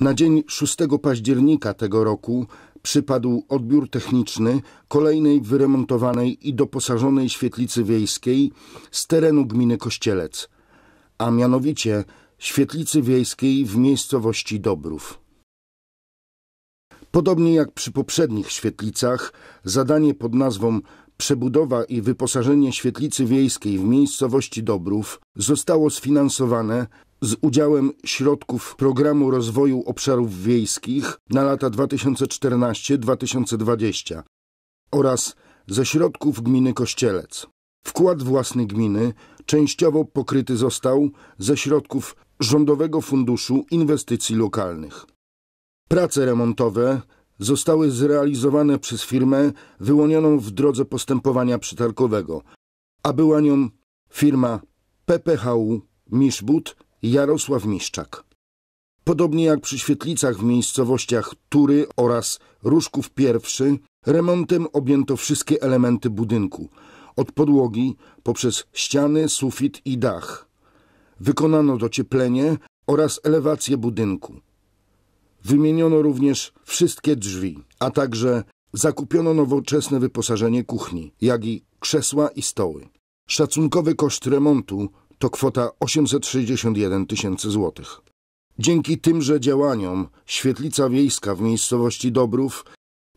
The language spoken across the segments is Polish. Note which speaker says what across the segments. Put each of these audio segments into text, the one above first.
Speaker 1: Na dzień 6 października tego roku przypadł odbiór techniczny kolejnej wyremontowanej i doposażonej świetlicy wiejskiej z terenu gminy Kościelec, a mianowicie świetlicy wiejskiej w miejscowości Dobrów. Podobnie jak przy poprzednich świetlicach, zadanie pod nazwą Przebudowa i wyposażenie świetlicy wiejskiej w miejscowości Dobrów zostało sfinansowane z udziałem środków Programu Rozwoju Obszarów Wiejskich na lata 2014-2020 oraz ze środków gminy Kościelec. Wkład własny gminy częściowo pokryty został ze środków Rządowego Funduszu Inwestycji Lokalnych. Prace remontowe zostały zrealizowane przez firmę wyłonioną w drodze postępowania przetargowego, a była nią firma PPHU Miszbut Jarosław Miszczak. Podobnie jak przy świetlicach w miejscowościach Tury oraz Różków I, remontem objęto wszystkie elementy budynku, od podłogi poprzez ściany, sufit i dach. Wykonano docieplenie oraz elewację budynku. Wymieniono również wszystkie drzwi, a także zakupiono nowoczesne wyposażenie kuchni, jak i krzesła i stoły. Szacunkowy koszt remontu to kwota 861 tysięcy złotych. Dzięki tymże działaniom świetlica wiejska w miejscowości Dobrów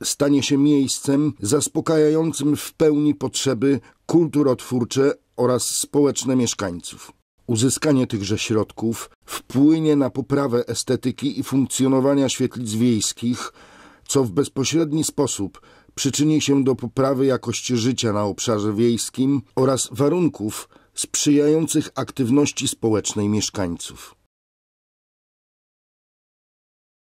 Speaker 1: stanie się miejscem zaspokajającym w pełni potrzeby kulturotwórcze oraz społeczne mieszkańców. Uzyskanie tychże środków wpłynie na poprawę estetyki i funkcjonowania świetlic wiejskich, co w bezpośredni sposób przyczyni się do poprawy jakości życia na obszarze wiejskim oraz warunków sprzyjających aktywności społecznej mieszkańców.